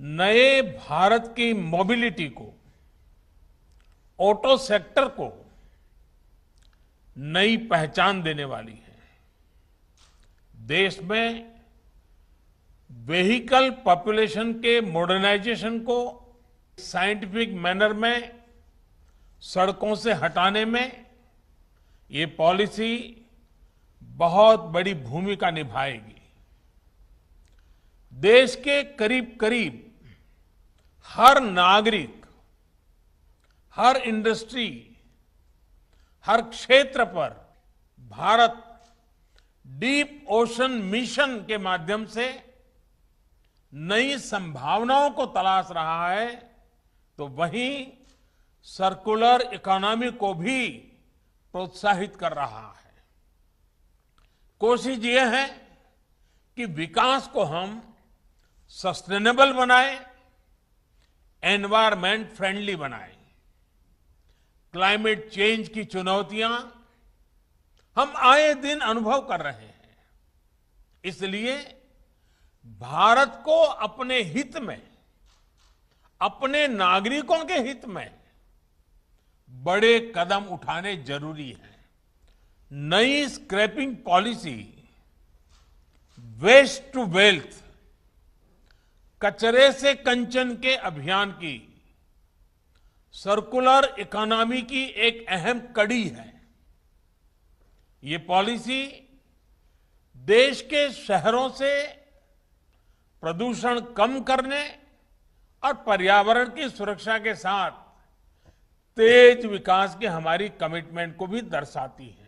नए भारत की मोबिलिटी को ऑटो सेक्टर को नई पहचान देने वाली है देश में व्हीकल पॉपुलेशन के मॉडर्नाइजेशन को साइंटिफिक मैनर में सड़कों से हटाने में ये पॉलिसी बहुत बड़ी भूमिका निभाएगी देश के करीब करीब हर नागरिक हर इंडस्ट्री हर क्षेत्र पर भारत डीप ओशन मिशन के माध्यम से नई संभावनाओं को तलाश रहा है तो वहीं सर्कुलर इकोनॉमी को भी प्रोत्साहित कर रहा है कोशिश यह है कि विकास को हम सस्टेनेबल बनाएं एनवायरमेंट फ्रेंडली बनाए क्लाइमेट चेंज की चुनौतियां हम आए दिन अनुभव कर रहे हैं इसलिए भारत को अपने हित में अपने नागरिकों के हित में बड़े कदम उठाने जरूरी हैं नई scrapping policy waste to wealth कचरे से कंचन के अभियान की सर्कुलर इकोनॉमी की एक अहम कड़ी है ये पॉलिसी देश के शहरों से प्रदूषण कम करने और पर्यावरण की सुरक्षा के साथ तेज विकास की हमारी कमिटमेंट को भी दर्शाती है